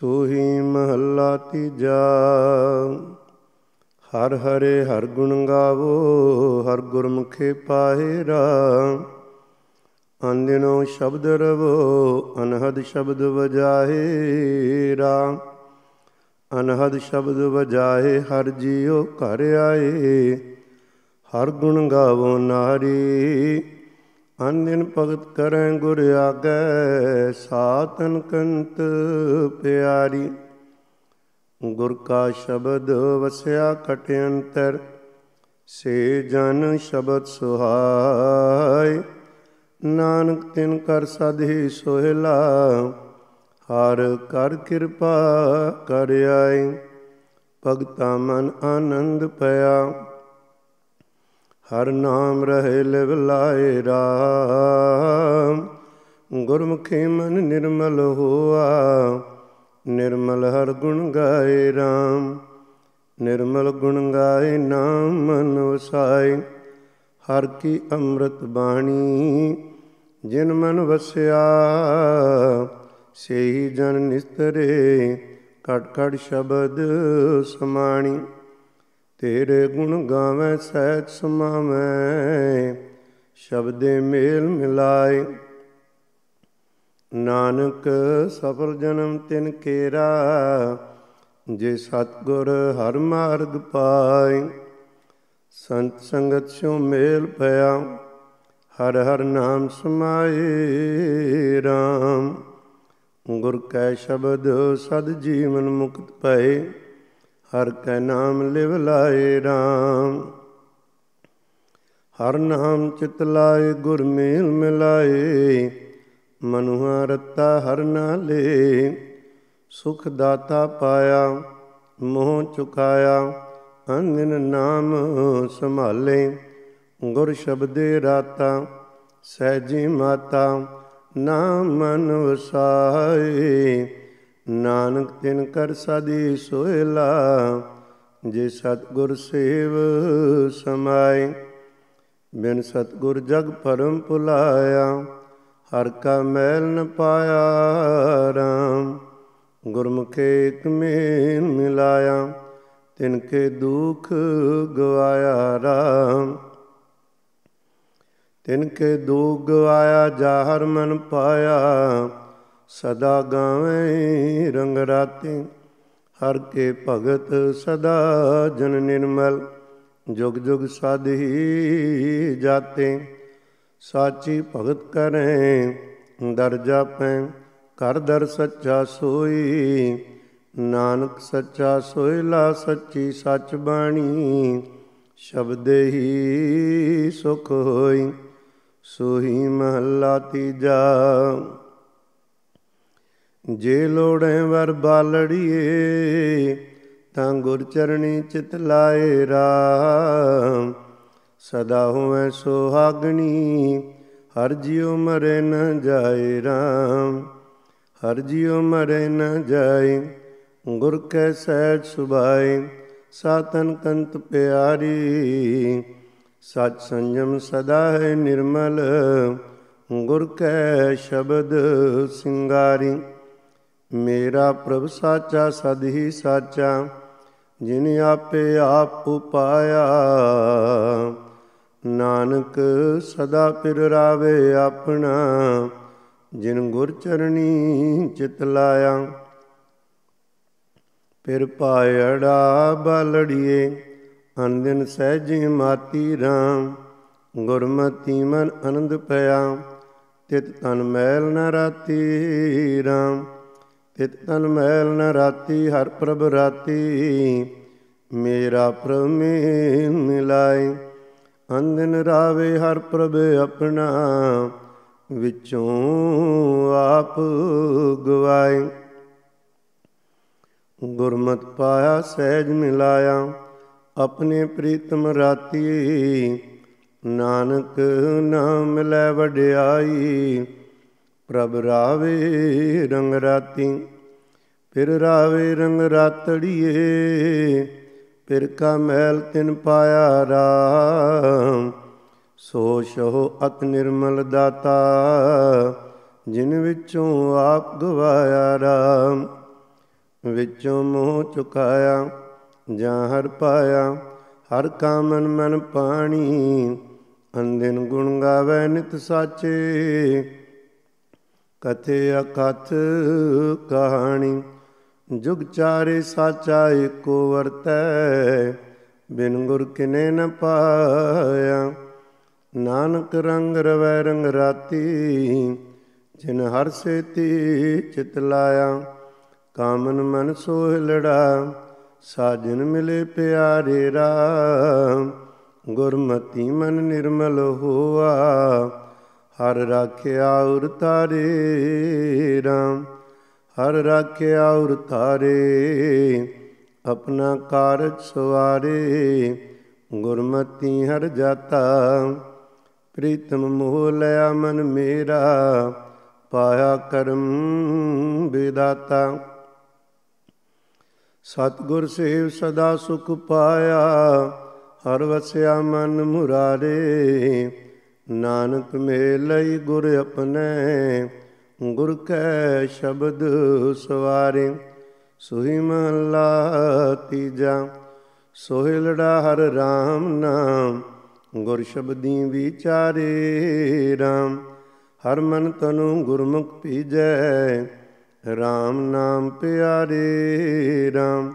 ਸੋਹੀ ਮਹੱਲਾ ਤੀਜਾ ਹਰ ਹਰੇ ਹਰ ਗੁਣ ਗਾਵੋ ਹਰ ਗੁਰਮੁਖੇ ਪਾਹਿਰਾ ਅੰਦਿਨੋ ਸ਼ਬਦ ਰਵੋ ਅਨਹਦ ਸ਼ਬਦ ਰਾ ਅਨਹਦ ਸ਼ਬਦ ਵਜਾਹੇ ਹਰ ਜੀਉ ਘਰ ਆਏ ਹਰ ਗੁਣ ਗਾਵੋ ਨਾਰੀ ਦਿਨ ਭਗਤ ਕਰੈ ਗੁਰ ਆਗੈ ਸਾਤਨ ਕੰਤ ਪਿਆਰੀ ਗੁਰ ਕਾ ਸ਼ਬਦ ਵਸਿਆ ਕਟ ਅੰਤਰ ਸੇ ਜਨ ਸ਼ਬਦ ਸੁਹਾਈ ਨਾਨਕ ਤਿਨ ਕਰ ਸਦਹੀ ਸੋਹਿਲਾ ਹਰ ਕਰ ਕਿਰਪਾ ਕਰ ਆਈ ਭਗਤਾ ਮਨ ਆਨੰਦ ਪਿਆ ਹਰ ਨਾਮ ਰਹੇ ਲਿਵ ਲਾਏ ਰਾਮ ਗੁਰਮੁਖੀ ਮਨ ਨਿਰਮਲ ਹੋਆ ਨਿਰਮਲ ਹਰ ਗੁਣ ਗਾਏ ਰਾਮ ਨਿਰਮਲ ਗੁਣ ਗਾਏ ਨਾਮ ਮਨ ਵਸਾਏ ਹਰ ਕੀ ਅੰਮ੍ਰਿਤ ਬਾਣੀ ਜਿਨ ਮਨ ਵਸਿਆ ਸੇਹੀ ਜਨ ਨਿਸਤਰੇ ਕਟ ਕਟ ਸ਼ਬਦ ਸਮਾਣੀ ਤੇਰੇ ਗੁਣ ਗਾਵੇਂ ਸਹਿਜ ਸਮਾਵੇਂ ਸ਼ਬਦੇ ਮੇਲ ਮਿਲਾਏ ਨਾਨਕ ਸਫਲ ਜਨਮ ਤਿਨ ਕੇਰਾ ਜੇ ਸਤਗੁਰ ਹਰ ਮਾਰਗ ਪਾਏ ਸੰਤ ਸੰਗਤ ਸਿਉ ਮੇਲ ਪਿਆ ਹਰ ਹਰ ਨਾਮ ਸਮਾਏ ਰਾਮ ਗੁਰ ਕੈ ਸ਼ਬਦ ਸਦ ਜੀਵਨ ਮੁਕਤ ਪਏ ਹਰ ਕੈ ਨਾਮ ਲਿਵ ਲਾਏ RAM ਹਰ ਨਾਮ ਚਿਤ ਲਾਏ ਗੁਰ ਮੇਲ ਮਿਲਾਏ ਮਨੁਹਾ ਰਤਾ ਹਰ ਨਾਲੇ ਸੁਖ ਦਾਤਾ ਪਾਇਆ ਮੋਹ ਚੁਕਾਇਆ ਅੰਗਨ ਨਾਮ ਸੰਭਾਲੇ ਗੁਰ ਸ਼ਬਦੇ ਰਾਤਾ ਸਹਿਜੀ ਮਾਤਾ ਨਾਮ ਮਨ ਵਸਾਏ ਨਾਨਕ ਤਿਨ ਕਰ ਸਦੀ ਸੋਇਲਾ ਜੇ ਸਤਗੁਰ ਸੇਵ ਸਮਾਏ ਬਿਨ ਸਤਗੁਰ ਜਗ ਪਰਮ ਭੁਲਾਇਆ ਹਰ ਕਾ ਮੈਲ ਨ ਪਾਇਆ ਰਾਮ ਗੁਰਮੁਖੇ ਇਕ ਮੇਨ ਮਿਲਾਇਆ ਤਿਨ ਕੇ ਦੁਖ ਗਵਾਇਆ ਰਾਮ ਤਿਨ ਕੇ ਦੁਖ ਗਵਾਇਆ ਜਾਹਰ ਮਨ ਪਾਇਆ ਸਦਾ ਗਾਵੇਂ ਰੰਗ ਰਾਤੇ ਹਰ ਕੇ ਭਗਤ ਸਦਾ ਜਨ ਨਿਰਮਲ ਜੁਗ ਜੁਗ ਸਾਧੀ ਜਾਤੇ ਸਾਚੀ ਭਗਤ ਕਰੇ ਦਰ ਜਾਪੈ ਕਰ ਦਰ ਸੱਚਾ ਸੋਈ ਨਾਨਕ ਸੱਚਾ ਸੋਇਲਾ ਸੱਚੀ ਸੱਚ ਬਾਣੀ ਸ਼ਬਦੇ ਹੀ ਸੁਖ ਹੋਈ ਸੋਹੀ ਮਹੱਲਾ ਤੀਜਾ ਜੇ ਲੋੜੇ ਵਰ ਬਾਲੜੀਏ ਤਾਂ ਗੁਰ ਚਰਣੀ ਚਿਤ ਲਾਏ ਰਾਮ ਸਦਾ ਹੋਵੇ ਸੁਹਾਗਣੀ ਹਰ ਜਿਉ ਮਰੇ ਨ ਜਾਏ ਰਾਮ ਹਰ ਜਿਉ ਮਰੇ ਨ ਜਾਏ ਗੁਰ ਕੈ ਸਹਿਜ ਸੁਭਾਈ ਸਾਤਨ ਕੰਤ ਪਿਆਰੀ ਸਤ ਸੰਜਮ ਸਦਾ ਹੈ ਨਿਰਮਲ ਗੁਰ ਕੈ ਸ਼ਬਦ ਸਿੰਗਾਰੀ ਮੇਰਾ ਪ੍ਰਭ ਸਾਚਾ ਸਦ ਹੀ ਸਾਚਾ ਜਿਨ ਆਪੇ ਆਪ ਉਪਾਇਆ ਨਾਨਕ ਸਦਾ ਪਿਰ ਰਾਵੇ ਆਪਣਾ ਜਿਨ ਗੁਰ ਚਰਣੀ ਚਿਤ ਲਾਇਆ ਫਿਰ ਪਾਇੜਾ ਬਲੜੀਏ ਅਨੰਦ ਸਹਿਜੀ ਮਾਤੀ ਰਾਮ ਗੁਰਮਤੀ ਮਨ ਆਨੰਦ ਪਿਆ ਤਿਤ ਤਨ ਮੈਲ ਨ ਰਾਤੀ ਰਾਮ ਤਿਤ ਤਨ ਮੈਲ ਨ ਰਾਤੀ ਹਰ ਪ੍ਰਭ ਰਾਤੀ ਮੇਰਾ ਪ੍ਰਮੇਨ ਲਾਇ ਮਿਲਾਏ ਅੰਦਨ ਰਾਵੇ ਹਰ ਪ੍ਰਭ ਆਪਣਾ ਵਿੱਚੋਂ ਆਪ ਗਵਾਇ ਗੁਰਮਤ ਪਾਇਆ ਸਹਿਜ ਮਿਲਾਇਆ ਆਪਣੇ ਪ੍ਰੀਤਮ ਰਾਤੀ ਨਾਨਕ ਨਾਮ ਲੈ ਵਡਿਆਈ ਪ੍ਰਭ ਰਾਵੇ ਰੰਗ ਰਾਤੀ ਫਿਰ ਰਾਵੇ ਰੰਗ ਰਾਤੜੀਏ ਫਿਰ ਕਾ ਮਹਿਲ ਤਿਨ ਪਾਇਆ ਰਾਮ ਸੋ ਸ਼ੋ ਅਤ ਨਿਰਮਲ ਦਾਤਾ ਜਿਨ ਵਿੱਚੋਂ ਆਪ ਗਵਾਇਆ ਰਾਮ ਵਿੱਚੋਂ ਮੋਹ ਚੁਕਾਇਆ ਜਾਂ ਹਰ ਪਾਇਆ ਹਰ ਕਾਮਨ ਮਨ ਪਾਣੀ ਅੰਦਿਨ ਗੁਣ ਗਾਵੇ ਨਿਤ ਸਾਚੇ ਕਥੇ ਅਕਥ ਕਹਾਣੀ ਜੁਗ ਚਾਰੇ ਸਾਚਾ ਏਕੋ ਵਰਤੈ ਬਿਨ ਗੁਰ ਕਿਨੇ ਨ ਪਾਇਆ ਨਾਨਕ ਰੰਗ ਰਵੈ ਰੰਗ ਰਾਤੀ ਜਿਨ ਹਰ ਸੇ ਤੀ ਚਿਤ ਲਾਇਆ ਕਾਮਨ ਮਨ ਸੋਹ ਲੜਾ ਸਾਜਨ ਮਿਲੇ ਪਿਆਰੇ ਰਾਮ ਗੁਰਮਤੀ ਮਨ ਨਿਰਮਲ ਹੋਆ ਹਰ ਰਾਖਿਆ ਔਰ ਤਾਰੇ RAM ਹਰ ਰਾਖਿਆ ਔਰ ਤਾਰੇ ਆਪਣਾ ਕਾਰਜ ਸਵਾਰੇ ਗੁਰਮਤੀ ਹਰ ਜਾਤਾ ਪ੍ਰੀਤਮ ਮੋਹ ਲਿਆ ਮਨ ਮੇਰਾ ਪਾਇਆ ਕਰਮ ਵਿਦਾਤਾ ਸਤਗੁਰ ਸੇਵ ਸਦਾ ਸੁਖ ਪਾਇਆ ਹਰ ਵਸਿਆ ਮਨ ਮੁਰਾਰੇ ਨਾਨਕ ਲਈ ਗੁਰ ਆਪਣੇ ਗੁਰ ਕੈ ਸ਼ਬਦ ਸਵਾਰੇ ਸੁਹੀ ਮਹਲਾ ਤੀਜਾ ਸੋਹਿ ਲੜਾ ਹਰ RAM ਨਾਮ ਗੁਰ ਸ਼ਬਦੀ ਵਿਚਾਰੇ RAM ਹਰ ਮਨ ਤਨੂ ਗੁਰਮੁਖ ਪੀਜੈ RAM ਨਾਮ ਪਿਆਰੇ RAM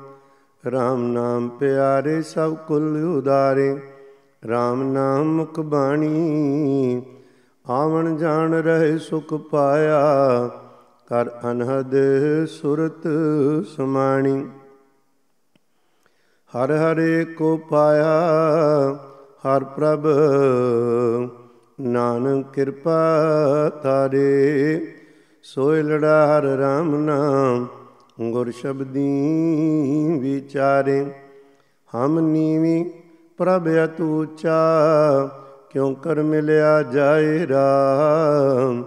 RAM ਨਾਮ ਪਿਆਰੇ ਸਭ ਕੁਲ ਉਦਾਰੇ ਰਾਮ ਨਾਮ ਮੁਖ ਬਾਣੀ ਆਵਣ ਜਾਣ ਰਹੇ ਸੁਖ ਪਾਇਆ ਕਰ ਅਨਹਦ ਸੁਰਤ ਸਮਾਣੀ ਹਰ ਹਰੇ ਕੋ ਪਾਇਆ ਹਰ ਪ੍ਰਭ ਨਾਨਕ ਕਿਰਪਾ ਤਾਰੇ ਸੋਇ ਲੜਾ ਹਰ ਰਾਮ ਨਾਮ ਗੁਰ ਸ਼ਬਦੀ ਵਿਚਾਰੇ ਹਮ ਨੀਵੀਂ ਪ੍ਰਭ ਅਤੂਚਾ ਕਿਉ ਕਰ ਮਿਲਿਆ ਜਾਏ ਰਾਮ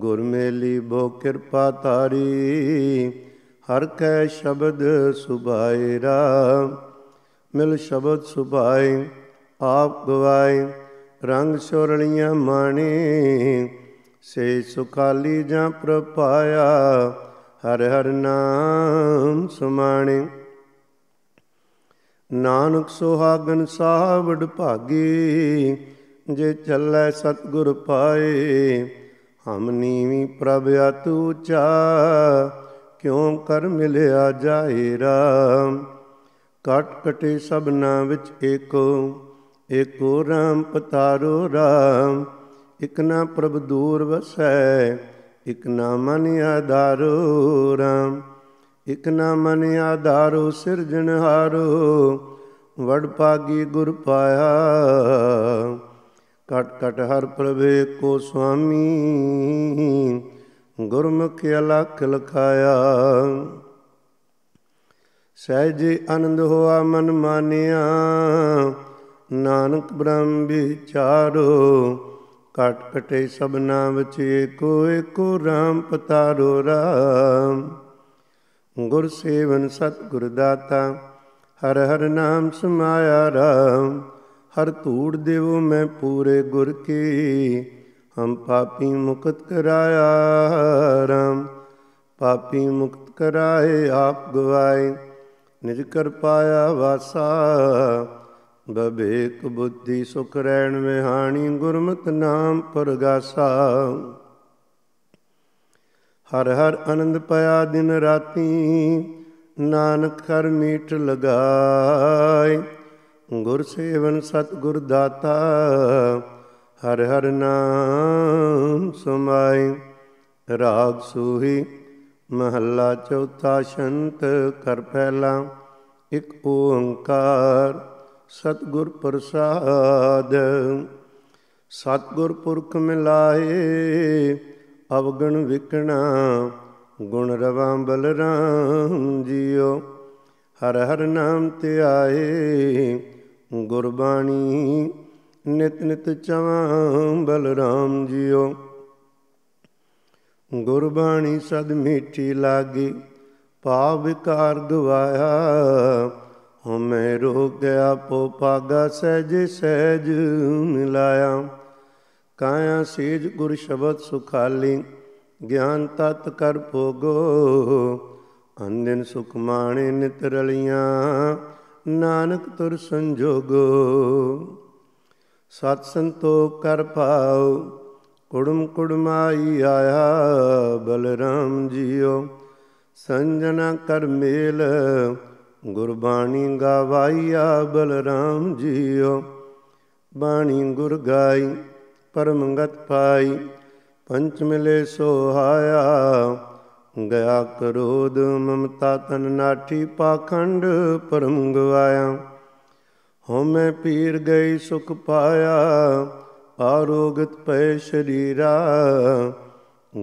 ਗੁਰ ਮੇਲੀ ਬੋ ਕਿਰਪਾ ਤਾਰੀ ਹਰ ਕੈ ਸ਼ਬਦ ਸੁਭਾਏ ਰਾਮ ਮਿਲ ਸ਼ਬਦ ਸੁਭਾਏ ਆਪ ਗਵਾਏ ਰੰਗ ਛੋਰਲੀਆਂ ਮਾਣੇ ਸੇ ਸੁਖਾਲੀ ਜਾਂ ਪ੍ਰਪਾਇਆ ਹਰ ਹਰ ਨਾਮ ਸੁਮਾਣੇ ਨਾਨਕ ਸੁਹਾਗਨ ਸਾਹਿਬ ਭਾਗੇ ਜੇ ਚੱਲੈ ਸਤਗੁਰ ਪਾਏ ਹਮ ਨੀਵੀ ਪ੍ਰਭ ਆਤੂ ਚਾ ਕਿਉ ਕਰ ਮਿਲਿਆ ਜਾਏ ਰਾ ਕਟ ਕਟੇ ਸਭਨਾ ਵਿੱਚ ਏਕੋ ਏਕੋ ਰਾਮ ਪਤਾਰੋ ਰਾਮ ਇਕ ਨਾ ਪ੍ਰਭ ਦੂਰ ਵਸੈ ਇਕ ਨਾ ਮਨ ਆਧਾਰੋ ਰਾਮ ਇਕ ਨਾ ਮਨ ਆਧਾਰੋ ਸਿਰਜਣਹਾਰੋ ਵੜ ਪਾਗੀ ਗੁਰ ਪਾਇਆ ਕਟ ਕਟ ਹਰ ਪ੍ਰਭੇ ਕੋ ਸੁਆਮੀ ਗੁਰਮੁਖ ਅਲਖ ਲਖਾਇਆ ਸਹਿਜੇ ਆਨੰਦ ਹੋਆ ਮਨ ਮਾਨਿਆ ਨਾਨਕ ਬ੍ਰਹਮ ਵਿਚਾਰੋ ਕਟ ਕਟੇ ਸਭਨਾ ਵਿੱਚ ਏਕੋ ਏਕੋ ਰਾਮ ਪਤਾਰੋ ਰਾਮ ਗੁਰ ਸੇਵਨ ਗੁਰ ਦਾਤਾ ਹਰ ਹਰ ਨਾਮ ਸਮਾਇਆ ਰਾਮ ਹਰ ਧੂੜ ਦੇਵੋ ਮੈਂ ਪੂਰੇ ਗੁਰ ਕੀ ਹਮ ਪਾਪੀ ਮੁਕਤ ਕਰਾਇਆ ਰਾਮ ਪਾਪੀ ਮੁਕਤ ਕਰਾਏ ਆਪ ਗਵਾਏ ਨਿਜ ਕਰ ਪਾਇਆ ਵਾਸਾ ਬਬੇਕ ਬੁੱਧੀ ਸੁਖ ਰਹਿਣ ਵਿਹਾਣੀ ਗੁਰਮਤਿ ਨਾਮ ਪਰਗਾਸਾ ਹਰ ਹਰ ਆਨੰਦ ਪਿਆ ਦਿਨ ਰਾਤੀ ਨਾਨਕ ਕਰ ਮੀਟ ਲਗਾਏ ਗੁਰ ਸੇਵਨ ਸਤ ਗੁਰ ਦਾਤਾ ਹਰ ਹਰ ਨਾਮ ਸਮਾਈ ਰਾਗ ਸੂਹੀ ਮਹੱਲਾ ਚੌਥਾ ਸ਼ੰਤ ਕਰ ਪਹਿਲਾ ਇੱਕ ਓੰਕਾਰ ਸਤਗੁਰ ਪ੍ਰਸਾਦ ਸਤਗੁਰ ਪੁਰਖ ਮਿਲਾਏ ਅਵਗਣ ਵਿਕਣਾ ਗੁਣ ਰਵਾ ਬਲਰਾਮ ਜੀਓ ਹਰ ਹਰ ਨਾਮ ਤੇ ਆਏ ਗੁਰਬਾਣੀ ਨਿਤ ਨਿਤ ਚਵਾਂ ਬਲਰਾਮ ਜੀਓ ਗੁਰਬਾਣੀ ਸਦ ਮਿੱਠੀ ਲਾਗੀ ਪਾਪ ਵਿਕਾਰ ਗਵਾਇਆ ਹਮੇ ਰੋਗ ਗਿਆ ਪੋ ਪਾਗਾ ਸਹਿਜ ਸਹਿਜ ਮਿਲਾਇਆ ਕਾਇਆ ਸੇਜ ਗੁਰ ਸ਼ਬਦ ਸੁਖਾਲੀ ਗਿਆਨ ਤਤ ਕਰ ਭੋਗੋ ਅੰਨਨ ਸੁਖ ਮਾਣੇ ਨਿਤ ਰਲੀਆਂ ਨਾਨਕ ਤੁਰ ਸੰਜੋਗੋ ਸਤ ਸੰਤੋਖ ਕਰ ਪਾਉ ਕੁੜਮ ਕੁੜਮਾਈ ਆਇਆ ਬਲਰਾਮ ਜੀਓ ਸੰਜਨਾ ਕਰ ਮੇਲ ਗੁਰਬਾਣੀ ਗਾਵਾਈਆ ਬਲਰਾਮ ਜੀਓ ਬਾਣੀ ਗੁਰ ਗਾਈ ਪਰ ਪਾਈ ਪੰਚ ਮਿਲੇ ਸੋਹਾਇਆ ਗਿਆ ਕਰੋਦ ਮਮਤਾ ਤਨ ਨਾਠੀ ਪਾਖੰਡ ਪਰਮ ਗਵਾਇਆ ਹਉਮੈ ਪੀਰ ਗਈ ਸੁਖ ਪਾਇਆ ਆਰੋਗਤ ਪੈ ਸ਼ਰੀਰਾ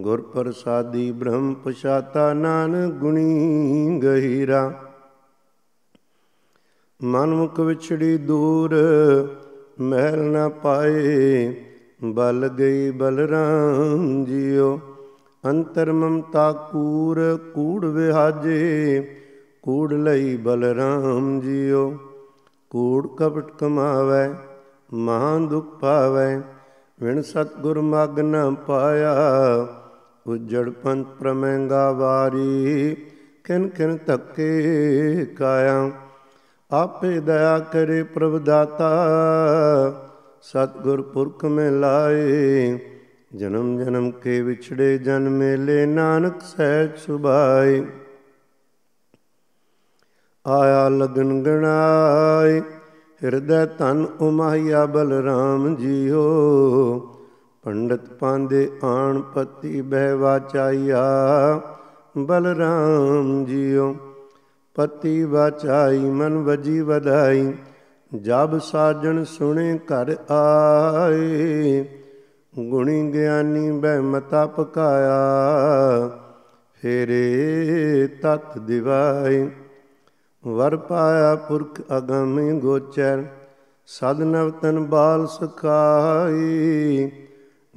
ਗੁਰ ਪ੍ਰਸਾਦੀ ਬ੍ਰਹਮ ਪਛਾਤਾ ਨਾਨ ਗੁਣੀ ਗਹੀਰਾ ਮਨ ਮੁਖ ਵਿਛੜੀ ਦੂਰ ਮਹਿਲ ਨਾ ਪਾਏ ਬਲ ਗਈ ਬਲਰਾਮ ਜੀਓ ਅੰਤਰ ਮਮਤਾ ਕੂੜ ਕੂੜ ਵਿਹਾਜੇ ਕੂੜ ਲਈ ਬਲਰਾਮ ਜੀਓ ਕੂੜ ਕਪਟ ਕਮਾਵੇ ਮਹਾਂ ਦੁਖ ਪਾਵੇ ਵਿਣ ਸਤਗੁਰ ਮਗ ਨ ਪਾਇਆ ਉਜੜ ਪੰਥ ਪ੍ਰਮੰਗਾ ਵਾਰੀ ਕਿਨ ਕਿਨ ਤੱਕੇ ਕਾਇਆ ਆਪੇ ਦਇਆ ਕਰੇ ਪ੍ਰਭ ਦਾਤਾ ਸਤਗੁਰ ਪੁਰਖ ਮੇ ਲਾਏ ਜਨਮ ਜਨਮ ਕੇ ਵਿਛੜੇ ਜਨ ਮੇਲੇ ਨਾਨਕ ਸਹਿਜ ਸੁਭਾਈ ਆਇਆ ਲਗਨ ਗਣਾਏ ਹਿਰਦੈ ਤਨ ਉਮਾਇਆ ਬਲਰਾਮ ਜੀਓ ਪੰਡਤ ਪਾਂਦੇ ਆਣ ਪਤੀ ਬਹਿ ਵਾਚਾਇਆ ਬਲਰਾਮ ਜੀਓ ਪਤੀ ਵਾਚਾਈ ਮਨ ਵਜੀ ਵਧਾਈ ਜਬ ਸਾਜਣ ਸੁਣੇ ਘਰ ਆਏ ਗੁਣੀ ਗਿਆਨੀ ਬਹਿ ਮਤਾ ਪਕਾਇਆ ਫੇਰੇ ਤਤ ਦਿਵਾਈ ਵਰ ਪਾਇਆ ਪੁਰਖ ਅਗੰਮ ਗੋਚਰ ਸਦ ਨਵਤਨ ਬਾਲ ਸਕਾਈ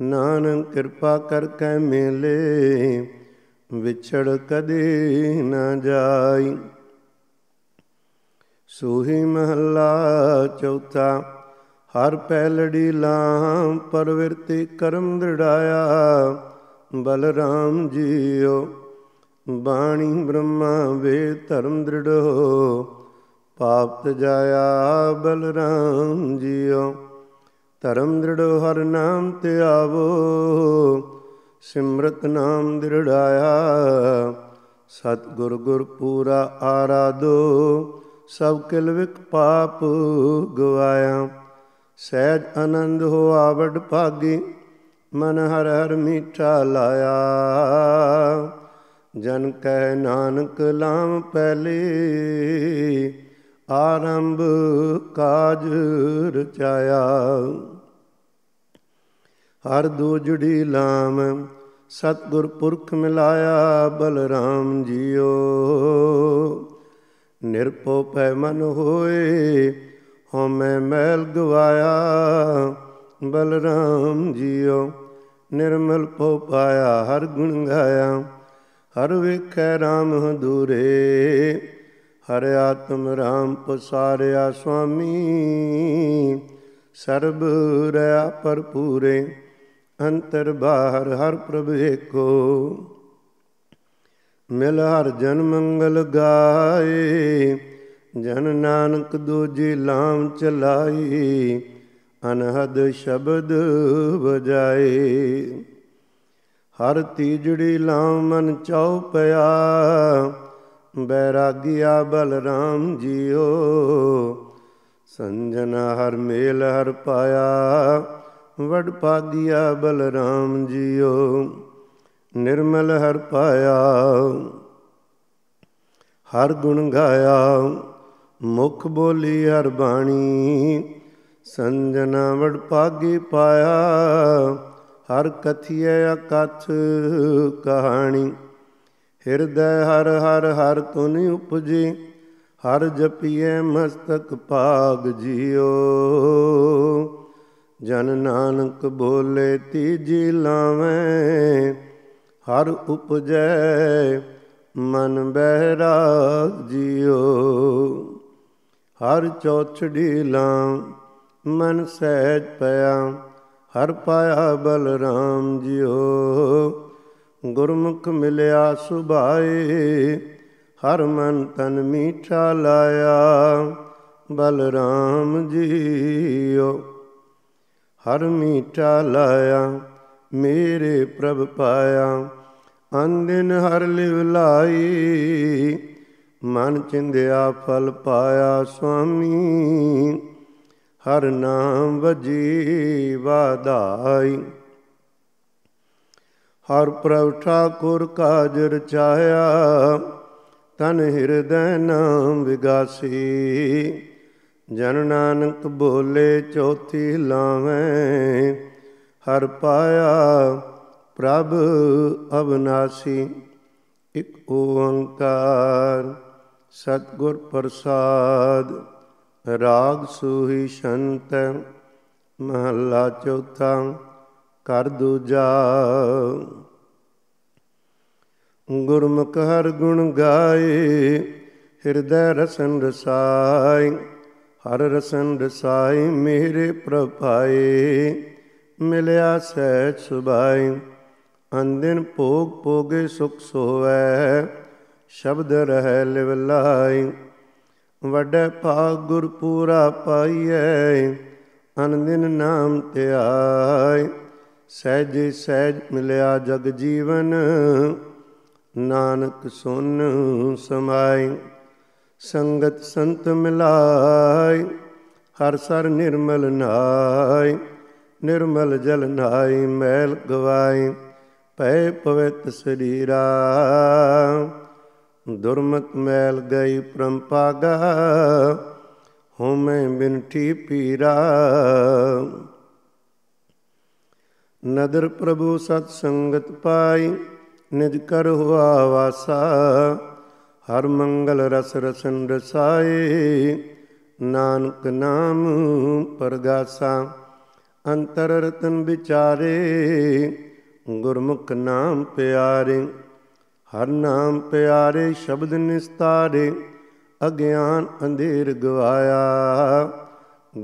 ਨਾਨਕ ਕਿਰਪਾ ਕਰ ਕੈ ਮੇਲੇ ਵਿਛੜ ਕਦੇ ਨਾ ਜਾਈ ਸੋਹੀ ਮਹੱਲਾ ਚੌਥਾ ਹਰ ਪੈਲੜੀ ਲਾਂ ਪਰਵਿਰਤੀ ਕਰਮ ਦ੍ਰਿੜਾਇਆ ਬਲਰਾਮ ਜੀਓ ਬਾਣੀ ਬ੍ਰਹਮਾ ਵੇ ਧਰਮ ਦ੍ਰਿੜੋ ਪਾਪ ਤਜਾਇਆ ਬਲਰਾਮ ਜੀਓ ਧਰਮ ਦ੍ਰਿੜੋ ਹਰ ਨਾਮ ਤੇ ਆਵੋ ਸਿਮਰਤ ਨਾਮ ਦ੍ਰਿੜਾਇਆ ਸਤ ਗੁਰ ਪੂਰਾ ਆਰਾਧੋ ਸਭ ਕਿਲ ਵਿਕ ਪਾਪ ਗਵਾਇਆ ਸਹਿਜ ਆਨੰਦ ਹੋ ਆਵੜ ਭਾਗੀ ਮਨ ਹਰ ਹਰ ਮੀਠਾ ਲਾਇਆ ਜਨ ਕਹਿ ਨਾਨਕ ਲਾਮ ਪਹਿਲੇ ਆਰੰਭ ਕਾਜ ਰਚਾਇਆ ਹਰ ਜੁੜੀ ਲਾਮ ਸਤਗੁਰ ਪੁਰਖ ਮਿਲਾਇਆ ਬਲਰਾਮ ਜੀਓ ਨਿਰਪਉ ਪੈ ਮਨ ਹੋਏ ਹਉਮੈ ਮੈਲ ਗਵਾਇਆ ਬਲਰਾਮ ਜੀਉ ਨਿਰਮਲ ਪਉ ਪਾਇਆ ਹਰ ਗੁਣ ਗਾਇਆ ਹਰ ਵੇਖੈ RAM ਦੂਰੇ ਹਰ ਆਤਮ RAM ਪਸਾਰਿਆ ਸੁਆਮੀ ਸਰਬ ਰਿਆ ਪਰਪੂਰੇ ਅੰਤਰ ਬਾਹਰ ਹਰ ਪ੍ਰਭ ਏਕੋ ਮਿਲ ਹਰ ਜਨ ਮੰਗਲ ਗਾਏ ਜਨ ਨਾਨਕ ਦੂਜੀ ਲਾਮ ਚਲਾਈ ਅਨਹਦ ਸ਼ਬਦ ਵਜਾਏ ਹਰ ਤੀਜੜੀ ਲਾਮ ਮਨ ਚਾਉ ਪਿਆ ਬੈਰਾਗਿਆ ਬਲਰਾਮ ਜੀਓ ਸੰਜਨ ਹਰ ਮੇਲ ਹਰ ਪਾਇਆ ਵਡ ਪਾਗਿਆ ਬਲਰਾਮ ਜੀਓ ਨਿਰਮਲ ਹਰ ਪਾਇਆ ਹਰ ਗੁਣ ਗਾਇਆ ਮੁਖ ਬੋਲੀ ਹਰ ਬਾਣੀ ਸੰਜਨਾ ਵੜ ਪਾਗੇ ਪਾਇਆ ਹਰ ਕਥਿਐ ਅਕਥ ਕਹਾਣੀ ਹਿਰਦੈ ਹਰ ਹਰ ਹਰ ਤੁਨ ਉਪਜੇ ਹਰ ਜਪੀਐ ਮਸਤਕ ਪਾਗ ਜਿਓ ਜਨ ਨਾਨਕ ਬੋਲੇ ਤੀਜੀ ਲਾਵੇਂ ਹਰ ਉਪਜੈ ਮਨ ਬਹਿਰਾ ਜਿਉ ਹਰ ਚੌਛੜੀ ਲਾ ਮਨ ਸਹਿਜ ਪਿਆ ਹਰ ਪਾਇਆ ਬਲਰਾਮ ਜਿਉ ਗੁਰਮੁਖ ਮਿਲਿਆ ਸੁਭਾਏ ਹਰ ਮਨ ਤਨ ਮੀਠਾ ਲਾਇਆ ਬਲਰਾਮ ਜਿਉ ਹਰ ਮੀਠਾ ਲਾਇਆ ਮੇਰੇ ਪ੍ਰਭ ਪਾਇਆ ਅੰਦਿਨ ਹਰ ਲਿਵ ਲਾਈ ਮਨ ਚਿੰਦਿਆ ਫਲ ਪਾਇਆ ਸੁਆਮੀ ਹਰ ਨਾਮ ਵਜੀ ਵਾਧਾਈ ਹਰ ਪ੍ਰਭ ਠਾਕੁਰ ਕਾਜ ਰਚਾਇਆ ਤਨ ਹਿਰਦੈ ਨਾਮ ਵਿਗਾਸੀ ਜਨ ਨਾਨਕ ਬੋਲੇ ਚੌਥੀ ਲਾਵੇਂ ਹਰ ਪਾਇਆ ਪ੍ਰਭ ਅਵਨਾਸੀ ਇਕ ਓੰਕਾਰ ਸਤਗੁਰ ਪ੍ਰਸਾਦ ਰਾਗ ਸੁਹੀ ਸ਼ੰਤ ਮਹਲਾ ਚੌਥਾ ਕਰ ਦੂਜਾ ਗੁਰਮੁਖ ਹਰ ਗੁਣ ਗਾਏ ਹਿਰਦੈ ਰਸਨ ਰਸਾਈ ਹਰ ਰਸਨ ਰਸਾਈ ਮੇਰੇ ਪ੍ਰਭਾਏ ਮਿਲਿਆ ਸਹਿਜ ਸੁਭਾਈ ਅੰਦਿਨ ਭੋਗ ਭੋਗੇ ਸੁਖ ਸੋਵੈ ਸ਼ਬਦ ਰਹਿ ਲਿਵ ਲਾਈ ਵੱਡੇ ਭਾਗ ਗੁਰ ਪੂਰਾ ਪਾਈਐ ਅਨੰਦਿਨ ਨਾਮ ਧਿਆਇ ਸਹਿਜ ਸਹਿਜ ਮਿਲਿਆ ਜਗ ਜੀਵਨ ਨਾਨਕ ਸੁਨ ਸਮਾਈ ਸੰਗਤ ਸੰਤ ਮਿਲਾਈ ਹਰ ਸਰ ਨਿਰਮਲ ਨਾਈ ਨਿਰਮਲ ਜਲ ਨਾਈ ਮੈਲ ਗਵਾਈ ਭੈ ਪਵਿੱਤ ਸਰੀਰਾ ਦੁਰਮਤ ਮੈਲ ਗਈ ਪਰੰਪਾਗਾ ਹਉਮੈ ਬਿਨਠੀ ਪੀਰਾ ਨਦਰ ਪ੍ਰਭੂ ਸਤ ਸੰਗਤ ਪਾਈ ਨਿਜ ਕਰ ਹੁਆ ਵਾਸਾ ਹਰ ਮੰਗਲ ਰਸ ਰਸਨ ਰਸਾਏ ਨਾਨਕ ਨਾਮ ਪਰਗਾਸਾ ਅੰਤਰ ਰਤਨ ਵਿਚਾਰੇ ਗੁਰਮੁਖ ਨਾਮ ਪਿਆਰੇ ਹਰ ਨਾਮ ਪਿਆਰੇ ਸ਼ਬਦ ਨਿਸਤਾਰੇ ਅਗਿਆਨ ਅੰਧੇਰ ਗਵਾਇਆ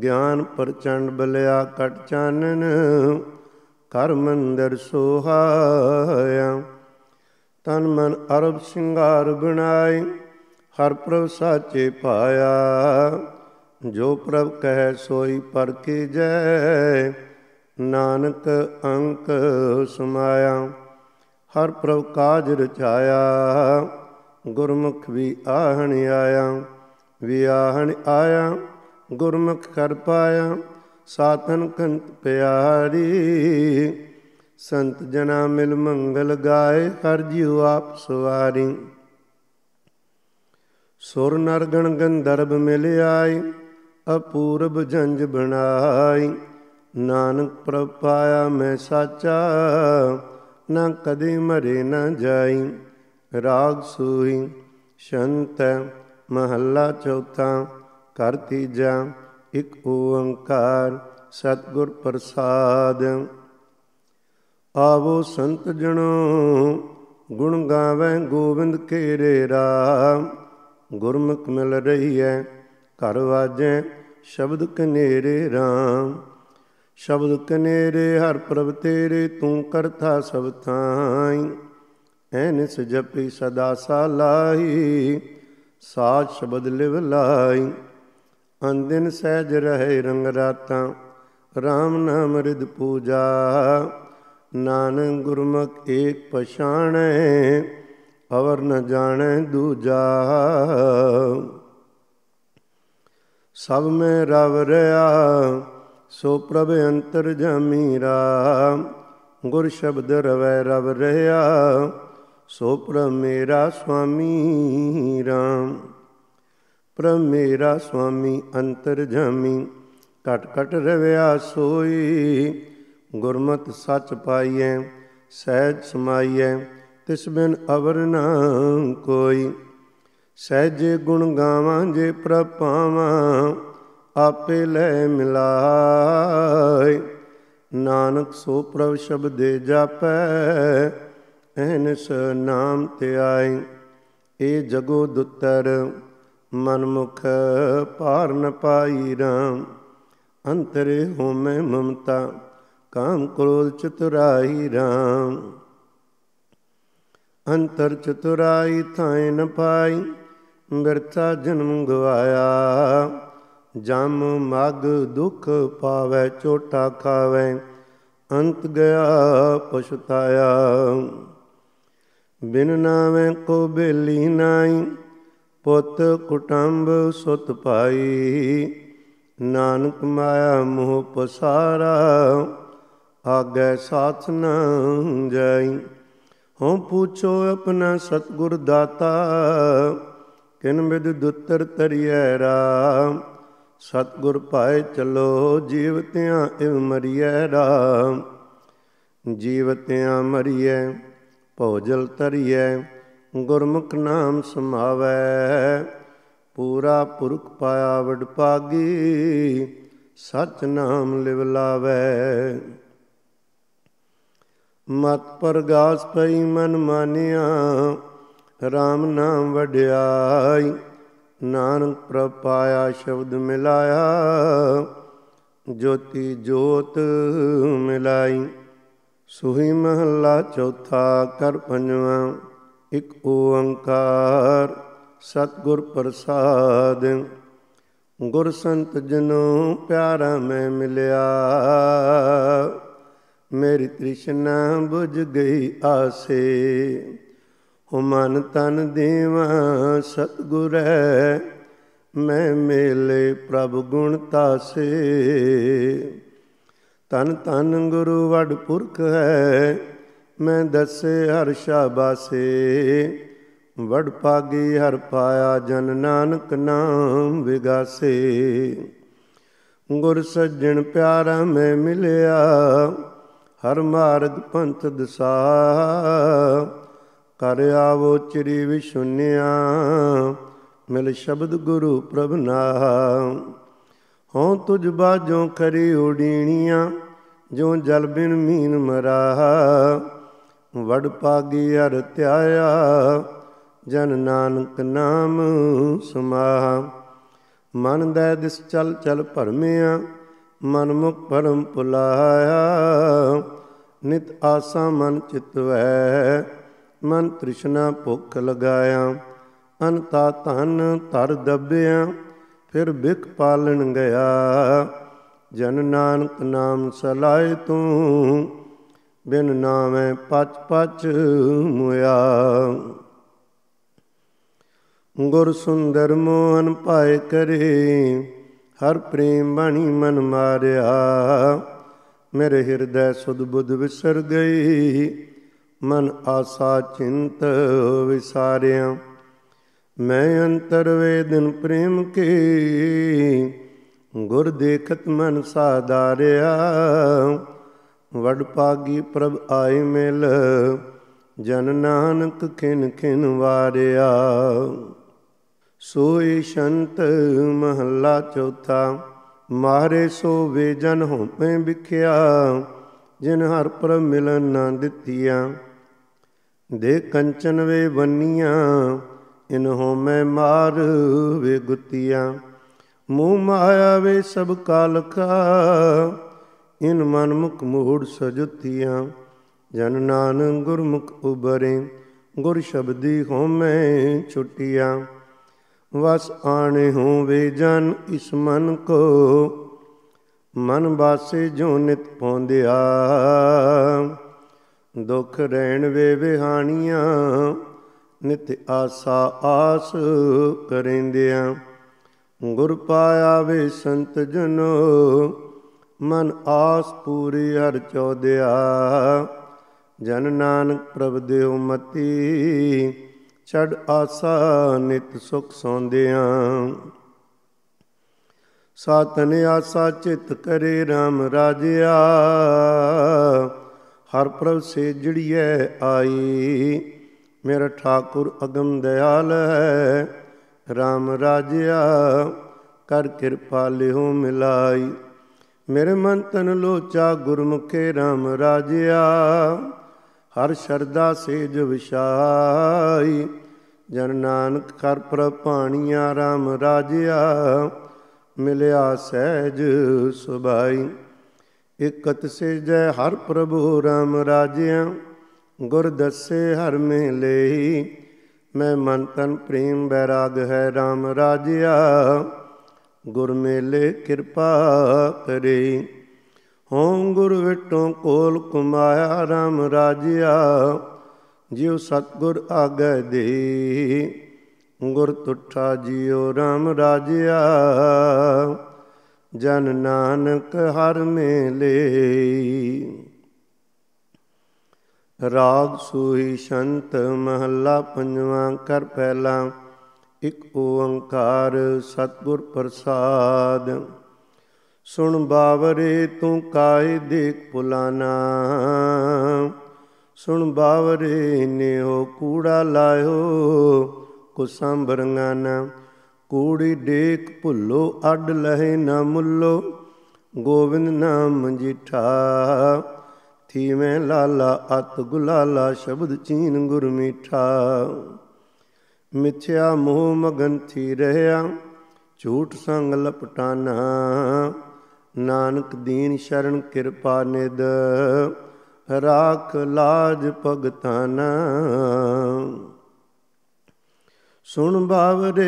ਗਿਆਨ ਪ੍ਰਚੰਡ ਬਲਿਆ ਕਟ ਚਾਨਨ ਕਰ ਮੰਦਰ ਸੋਹਾਇਆ ਤਨ ਮਨ ਅਰਬ ਸ਼ਿੰਗਾਰ ਬਣਾਏ ਹਰ ਪ੍ਰਭ ਸਾਚੇ ਪਾਇਆ ਜੋ ਪ੍ਰਭ ਕਹੈ ਸੋਈ ਪਰ ਕੀ ਜੈ ਨਾਨਕ ਅੰਕ ਸਮਾਇਆ ਹਰ ਪ੍ਰਭ ਕਾਜ ਰਚਾਇਆ ਗੁਰਮੁਖ ਵੀ ਆਹਣ ਆਇਆ ਵੀ ਆਹਣ ਆਇਆ ਗੁਰਮੁਖ ਕਰ ਪਾਇਆ ਸਾਤਨ ਕੰਤ ਪਿਆਰੀ ਸੰਤ ਜਨਾ ਮਿਲ ਮੰਗਲ ਗਾਏ ਹਰ ਜੀਉ ਆਪ ਸਵਾਰੀ ਸੁਰ ਨਰਗਣ ਗੰਧਰਬ ਮਿਲ ਆਈ ਅਪੂਰਬ ਜੰਜ ਬਣਾਈ ਨਾਨਕ ਪ੍ਰਭ ਪਾਇਆ ਮੈਂ ਸਾਚਾ ਨਾ ਕਦੇ ਮਰੇ ਨਾ ਜਾਈ ਰਾਗ ਸੂਈ ਸ਼ੰਤ ਮਹੱਲਾ ਚੌਥਾ ਕਰ ਤੀਜਾ ਇੱਕ ਓੰਕਾਰ ਸਤਗੁਰ ਪ੍ਰਸਾਦ ਆਵੋ ਸੰਤ ਜਣੋ ਗੁਣ ਗਾਵੇ ਗੋਬਿੰਦ ਕੇਰੇ ਰਾਮ ਗੁਰਮੁਖ ਮਿਲ ਰਹੀ ਹੈ ਘਰ ਵਾਜੈ ਸ਼ਬਦ ਕਨੇਰੇ ਰਾਮ ਸ਼ਬਦ ਕਨੇਰੇ ਹਰ ਪ੍ਰਭ ਤੇਰੇ ਤੂੰ ਕਰਤਾ ਸਭ ਥਾਈ ਐਨਿਸ ਜਪੀ ਸਦਾ ਸਾਲਾਈ ਸਾਚ ਸ਼ਬਦ ਲਿਵ ਲਾਈ ਅੰਦਿਨ ਸਹਿਜ ਰਹੇ ਰੰਗ ਰਾਤਾਂ RAM ਨਾਮ ਰਿਦ ਪੂਜਾ ਨਾਨਕ ਗੁਰਮੁਖ ਏਕ ਪਛਾਣੈ ਅਵਰ ਨ ਜਾਣੈ ਦੂਜਾ ਸਭ ਮੈਂ ਰਵ ਰਿਆ ਸੋ ਪ੍ਰਭ ਅੰਤਰ ਜਾਮੀ ਰਾਮ ਗੁਰ ਸ਼ਬਦ ਰਵੈ ਰਵ ਰਹਾ ਸੋ ਪ੍ਰਭ ਮੇਰਾ ਸੁਆਮੀ ਰਾਮ ਪ੍ਰਭ ਮੇਰਾ ਸੁਆਮੀ ਅੰਤਰ ਜਾਮੀ ਘਟ ਘਟ ਰਵਿਆ ਸੋਈ ਗੁਰਮਤ ਸੱਚ ਪਾਈਐ ਸਹਿਜ ਸਮਾਈਐ ਤਿਸ ਬਿਨ ਅਵਰ ਨਾ ਕੋਈ ਸਹਿਜੇ ਗੁਣ ਗਾਵਾਂ ਜੇ ਪ੍ਰਭ ਪਾਵਾਂ ਆਪੇ ਲੈ ਮਿਲਾਏ ਨਾਨਕ ਸੋ ਪ੍ਰਭ ਸ਼ਬਦੇ ਜਾਪੈ ਐਨਸ ਨਾਮ ਤੇ ਆਏ ਏ ਜਗੋ ਦੁੱਤਰ ਮਨਮੁਖ ਪਾਰ ਨ ਪਾਈ ਰਾਮ ਅੰਤਰੇ ਹੋਮੈ ਮਮਤਾ ਕਾਮ ਕ੍ਰੋਧ ਚਤੁਰਾਈ ਰਾਮ ਅੰਤਰ ਚਤੁਰਾਈ ਥਾਇ ਨ ਪਾਈ ਮਿਰਥਾ ਜਨਮ ਗਵਾਇਆ ਜਮ ਮਗ ਦੁਖ ਪਾਵੇ ਚੋਟਾ ਖਾਵੇ ਅੰਤ ਗਿਆ ਪਛਤਾਇਆ ਬਿਨ ਨਾਵੇਂ ਕੋ ਬੇਲੀ ਨਾਈ ਪੁੱਤ ਕੁਟੰਬ ਸੁਤ ਪਾਈ ਨਾਨਕ ਮਾਇਆ ਮੋਹ ਪਸਾਰਾ ਆਗੇ ਸਾਥ ਨ ਜਾਈ ਹਉ ਪੁੱਛੋ ਆਪਣਾ ਸਤਗੁਰ ਦਾਤਾ ਕਿਨ ਵਿਦ ਦੁੱਤਰ ਤਰੀਐ ਰਾਮ ਸਤਗੁਰ ਪਾਏ ਚਲੋ ਜੀਵਤਿਆਂ ਇਹ ਮਰੀਐ ਰਾਮ ਜੀਵਤਿਆਂ ਮਰੀਐ ਭੋਜਲ ਤਰੀਐ ਗੁਰਮੁਖ ਨਾਮ ਸਮਾਵੈ ਪੂਰਾ ਪੁਰਖ ਪਾਇਆ ਵਡਪਾਗੀ ਸਤ ਨਾਮ ਲਿਵ ਲਾਵੈ ਮਤ ਪਰਗਾਸ ਪਈ ਮਨ ਮਾਨਿਆ RAM ਨਾਮ ਵਡਿਆਈ ਨਾਨਕ ਪ੍ਰਪਾਇਆ ਸ਼ਬਦ ਮਿਲਾਇਆ ਜੋਤੀ ਜੋਤ ਮਿਲਾਈ ਸੁਹੀ ਮਹੱਲਾ ਚੌਥਾ ਕਰ ਪੰਜਵਾਂ ਇੱਕ ਓੰਕਾਰ ਸਤਗੁਰ ਪ੍ਰਸਾਦ ਗੁਰ ਸੰਤ ਜਨੋ ਪਿਆਰਾ ਮੈਂ ਮਿਲਿਆ ਮੇਰੀ ਤ੍ਰਿਸ਼ਨਾ ਬੁਝ ਗਈ ਆਸੇ ਹੋ ਮਨ ਤਨ ਦੇਵਾ ਸਤਗੁਰੈ ਮੈਂ ਮੇਲੇ ਪ੍ਰਭ ਗੁਣ ਤਾਸੇ ਤਨ ਤਨ ਗੁਰੂ ਵਡ ਪੁਰਖ ਹੈ ਮੈਂ ਦਸੇ ਹਰ ਸ਼ਾਬਾਸੇ ਵਡ ਪਾਗੀ ਹਰ ਪਾਇਆ ਜਨ ਨਾਨਕ ਨਾਮ ਵਿਗਾਸੇ ਗੁਰ ਸੱਜਣ ਪਿਆਰਾ ਮੈਂ ਮਿਲਿਆ ਹਰ ਮਾਰਗ ਪੰਥ ਦਸਾ ਕਰ ਆਵੋ ਚਰੀ ਵਿਸ਼ੁਨਿਆ ਮਿਲ ਸ਼ਬਦ ਗੁਰੂ ਪ੍ਰਭ ਨਾ ਹਉ ਤੁਝ ਬਾਜੋ ਖਰੀ ਉਡੀਣੀਆਂ ਜੋ ਜਲ ਬਿਨ ਮੀਨ ਮਰਾ ਵਡ ਪਾਗੀ ਅਰ ਧਿਆਇਆ ਜਨ ਨਾਨਕ ਨਾਮ ਸਮਾ ਮਨ ਦਾ ਦਿਸ ਚਲ ਚਲ ਭਰਮਿਆ ਮਨ ਮੁਖ ਪਰਮ ਪੁਲਾਇਆ ਨਿਤ ਆਸਾ ਮਨ ਚਿਤ ਵੈ ਮਨ ਤ੍ਰਿਸ਼ਨਾ ਭੁੱਖ ਲਗਾਇਆ ਅਨਤਾ ਧਨ ਧਰ ਦੱਬਿਆ ਫਿਰ ਬਿਕ ਪਾਲਣ ਗਿਆ ਜਨ ਨਾਨਕ ਨਾਮ ਸਲਾਏ ਤੂੰ ਬਿਨ ਨਾਮੈ ਪਚ ਪਚ ਮੁਆ ਗੁਰ ਸੁੰਦਰ ਮੋਹਨ ਪਾਇ ਕਰੇ ਹਰ ਪ੍ਰੇਮ ਬਾਣੀ ਮਨ ਮਾਰਿਆ ਮੇਰੇ ਹਿਰਦੈ ਸੁਧ ਬੁੱਧ ਵਿਸਰ ਗਈ ਮਨ ਆਸਾ ਚਿੰਤ ਵਿਸਾਰਿਆ ਮੈਂ ਅੰਤਰ ਵੇਦਨ ਪ੍ਰੇਮ ਕੀ ਗੁਰ ਦੇਖਤ ਮਨ ਸਾਧਾਰਿਆ ਵਡ ਪਾਗੀ ਪ੍ਰਭ ਆਏ ਮਿਲ ਜਨ ਨਾਨਕ ਖਿਨ ਖਿਨ ਵਾਰਿਆ ਸੋਈ ਸ਼ੰਤ ਮਹੱਲਾ ਚੌਥਾ ਮਾਰੇ ਸੋ ਵੇ ਜਨ ਹੋਪੇ ਵਿਖਿਆ ਜਿਨ ਹਰ ਪ੍ਰਭ ਮਿਲਨ ਨਾ ਦਿੱਤੀਆਂ ਦੇ ਕੰਚਨ ਵੇ ਬੰਨੀਆਂ ਇਨ ਮੈਂ ਮਾਰ ਵੇ ਗੁੱਤੀਆਂ ਮੂ ਮਾਇਆ ਵੇ ਸਭ ਕਾਲਖਾ ਇਨ ਮਨ ਮੁਖ ਮੂੜ ਸਜੁੱਤੀਆਂ ਜਨ ਨਾਨਕ ਗੁਰਮੁਖ ਉਬਰੇ ਗੁਰ ਸ਼ਬਦੀ ਹੋ ਮੈਂ ਛੁੱਟੀਆਂ ਵਸ ਆਣੇ ਵੇ ਜਨ ਇਸ ਮਨ ਕੋ ਮਨ ਬਾਸੇ ਜੋ ਨਿਤ ਪੌਂਦਿਆ ਦੁਖ ਰਹਿਣ ਵੇ ਵਿਹਾਨੀਆਂ ਨਿਤ ਆਸਾ ਆਸ ਕਰਿੰਦਿਆਂ ਗੁਰ ਪਾਇਆ ਵੇ ਸੰਤ ਜਨੋ ਮਨ ਆਸ ਪੂਰੀ ਹਰ ਚੋਦਿਆ ਜਨ ਨਾਨਕ ਪ੍ਰਭ ਦੇਉ ਮਤੀ ਛੜ ਆਸਾ ਨਿਤ ਸੁਖ ਸੌਂਦਿਆਂ ਸਾਤਨ ਆਸਾ ਚਿਤ ਕਰੇ ਰਾਮ ਰਾਜਿਆ ਹਰ ਪ੍ਰਭ ਸੇ ਜੜੀਐ ਆਈ ਮੇਰਾ ਠਾਕੁਰ ਅਗਮ ਦਿਆਲ ਹੈ ਰਾਜਿਆ ਕਰ ਕਿਰਪਾ ਲਿਓ ਮਿਲਾਈ ਮੇਰੇ ਮਨ ਤਨ ਲੋਚਾ ਗੁਰਮੁਖੇ ਰਾਮ ਰਾਜਿਆ ਹਰ ਸ਼ਰਦਾ ਸੇਜ ਵਿਸ਼ਾਈ ਜਨ ਨਾਨਕ ਕਰ ਪ੍ਰਪਾਣੀਆਂ ਰਾਮ ਰਾਜਿਆ ਮਿਲਿਆ ਸਹਿਜ ਸੁਭਾਈ ਇਕਤ ਸੇ ਜੈ ਹਰ ਪ੍ਰਭੂ ਰਾਮ ਰਾਜਿਆ ਗੁਰ ਦੱਸੇ ਹਰ ਮੇ ਲਈ ਮੈਂ ਮਨ ਤਨ ਪ੍ਰੇਮ ਬੈਰਾਗ ਹੈ ਰਾਮ ਰਾਜਿਆ ਗੁਰ ਮੇਲੇ ਕਿਰਪਾ ਕਰੇ ਹੋਂ ਗੁਰ ਵਿਟੋਂ ਕੋਲ ਕੁਮਾਇਆ ਰਾਮ ਰਾਜਿਆ ਜਿਉ ਸਤਗੁਰ ਆਗੈ ਦੇ ਗੁਰ ਤੁਠਾ ਜਿਉ ਰਾਮ ਰਾਜਿਆ ਜਨ ਨਾਨਕ ਹਰ ਮੇਲੇ ਰਾਗ ਸੋਈ ਸ਼ੰਤ ਮਹੱਲਾ ਪੰਜਵਾਂ ਕਰ ਪਹਿਲਾ ਇਕ ਓੰਕਾਰ ਸਤਗੁਰ ਪ੍ਰਸਾਦ ਸੁਣ ਬਾਵਰੇ ਤੂੰ ਕਾਇ ਦੇਖ ਪੁਲਾਨਾ ਸੁਣ ਬਾਵਰੇ ਨੇ ਕੂੜਾ ਲਾਇਓ ਕੁਸੰਭਰੰਗਾਨਾ ਕੂੜੀ ਦੇਖ ਭੁੱਲੋ ਅੱਡ ਲਹੇ ਨਾ ਮੁੱਲੋ ਗੋਬਿੰਦ ਨਾਮ ਜਿਠਾ ਥੀਵੇਂ ਲਾਲਾ ਅਤ ਗੁਲਾਲਾ ਸ਼ਬਦ ਚੀਨ ਗੁਰ ਮੀਠਾ ਮਿਥਿਆ ਮੋਹ ਮਗਨ ਥੀ ਰਹਾ ਝੂਠ ਸੰਗ ਲਪਟਾਨਾ ਨਾਨਕ ਦੀਨ ਸ਼ਰਨ ਕਿਰਪਾ ਨਿਦ ਰਾਖ ਲਾਜ ਭਗਤਾਨਾ ਸੁਣ ਬਾਵਰੇ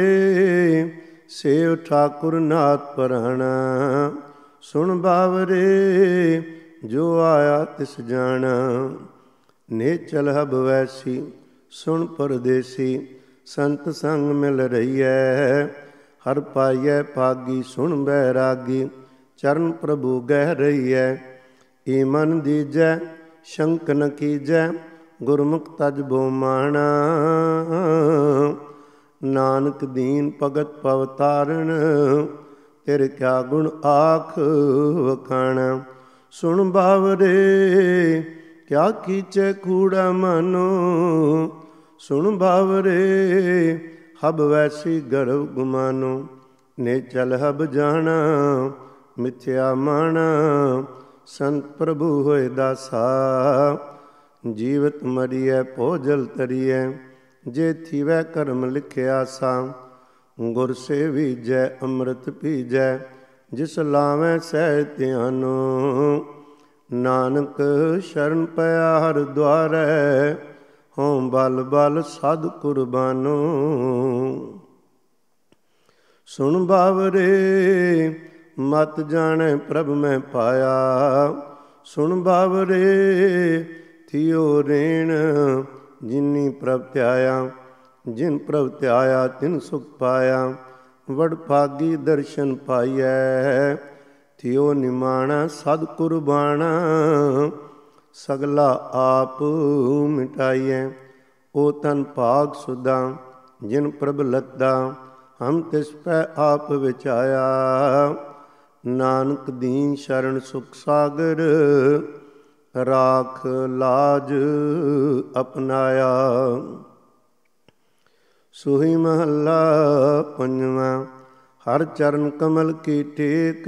ਸੇਵ ਠਾਕੁਰ ਨਾਥ ਪਰਹਣਾ ਸੁਣ ਬਾਵਰੇ ਜੋ ਆਇਆ ਤਿਸ ਜਾਣਾ ਨੇ ਚਲ ਹਬ ਵੈਸੀ ਸੁਣ ਪਰਦੇਸੀ ਸੰਤ ਸੰਗ ਮਿਲ ਰਹੀਐ ਹਰ ਪਾਈਐ ਪਾਗੀ ਸੁਣ ਬੈਰਾਗੀ ਚਰਨ ਪ੍ਰਭੂ ਗਹਿ ਰਹੀਐ ਈ ਮਨ ਦੀਜੈ ਸ਼ੰਕ ਨ ਕੀਜੈ ਗੁਰਮੁਖ ਤਜ ਬੋਮਾਣਾ ਨਾਨਕ ਦੀਨ ਭਗਤ ਪਵ ਤਾਰਣ ਕਿਆ ਗੁਣ ਆਖ ਵਖਣ ਸੁਣ ਬਾਵਰੇ ਕਿਆ ਕੀਚੇ ਕੂੜਾ ਮਨੋ ਸੁਣ ਬਾਵਰੇ ਹਬ ਵੈਸੀ ਗਰਵ ਗੁਮਾਨੋ ਨੇ ਚਲ ਹਬ ਜਾਣਾ ਮਿਥਿਆ ਮਨ ਸੰਤ ਪ੍ਰਭੂ ਹੋਏ ਦਾਸਾ ਜੀਵਤ ਮਰੀਐ ਭੋਜਲ ਤਰੀਐ ਜੇ ਥੀਵੈ ਕਰਮ ਲਿਖਿਆ ਸਾ ਗੁਰ ਸੇਵੀ ਜੈ ਅੰਮ੍ਰਿਤ ਪੀਜੈ ਜਿਸ ਲਾਵੇਂ ਸਹਿ ਧਿਆਨੋ ਨਾਨਕ ਸ਼ਰਨ ਪਿਆ ਹਰ ਦਵਾਰੇ ਹਉ ਬਲ ਬਲ ਸਦ ਕੁਰਬਾਨੋ ਸੁਣ ਬਾਵਰੇ ਮਤ ਜਾਣੇ ਪ੍ਰਭ ਮੈਂ ਪਾਇਆ ਸੁਣ ਬਾਵਰੇ ਥਿਓ ਰੇਣ ਜਿਨਨੀ ਪ੍ਰਭ ਧਿਆਇਆ ਜਿਨ ਪ੍ਰਭ ਧਿਆਇਆ ਤਿਨ ਸੁਖ ਪਾਇਆ ਵਡ ਭਾਗੀ ਦਰਸ਼ਨ ਪਾਈਐ ਥਿਓ ਨਿਮਾਣਾ ਸਦ ਕੁਰਬਾਨਾ ਸਗਲਾ ਆਪ ਮਿਟਾਈਐ ਓ ਤਨ ਭਾਗ ਸੁਦਾ ਜਿਨ ਪ੍ਰਭ ਲੱਦਾ ਹਮ ਤਿਸ ਪੈ ਆਪ ਵਿਚਾਇਆ ਨਾਨਕ ਦੀਨ ਸ਼ਰਨ ਸੁਖ ਸਾਗਰ ਰਾਖ ਲਾਜ ਅਪਨਾਇਆ ਸੁਹੀ ਮਹੱਲਾ ਪੰਜਵਾਂ ਹਰ ਚਰਨ ਕਮਲ ਕੀ ਟੇਕ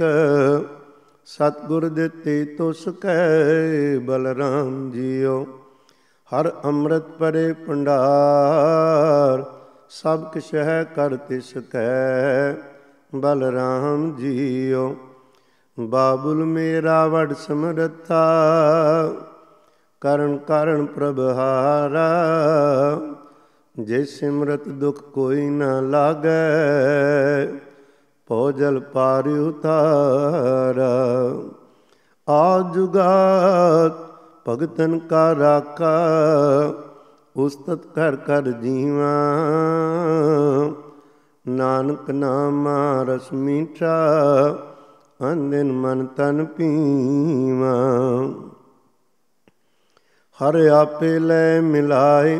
ਸਤਗੁਰ ਦਿੱਤੀ ਤੁਸ ਕੈ ਬਲਰਾਮ ਜੀਓ ਹਰ ਅੰਮ੍ਰਿਤ ਪਰੇ ਪੰਡਾਰ ਸਭ ਕਿਛ ਹੈ ਕਰ ਤਿਸ ਕੈ ਬਲਰਾਮ ਜੀਓ ਬਾਬੁਲ ਮੇਰਾ ਵਡ ਸਮਰਤਾ ਕਰਨ ਕਰਨ ਪ੍ਰਭ ਹਾਰਾ ਜੇ ਸਿਮਰਤ ਦੁਖ ਕੋਈ ਨਾ ਲਾਗੇ ਭੋ ਪਾਰ ਉਤਾਰਾ ਆ ਜੁਗਾਤ ਭਗਤਨ ਕਾ ਰਾਖਾ ਉਸਤਤ ਕਰ ਕਰ ਜੀਵਾ ਨਾਨਕ ਨਾਮ ਰਸ ਮੀਠਾ ਦਿਨ ਮਨ ਤਨ ਪੀਵਾ ਹਰ ਆਪੇ ਲੈ ਮਿਲਾਏ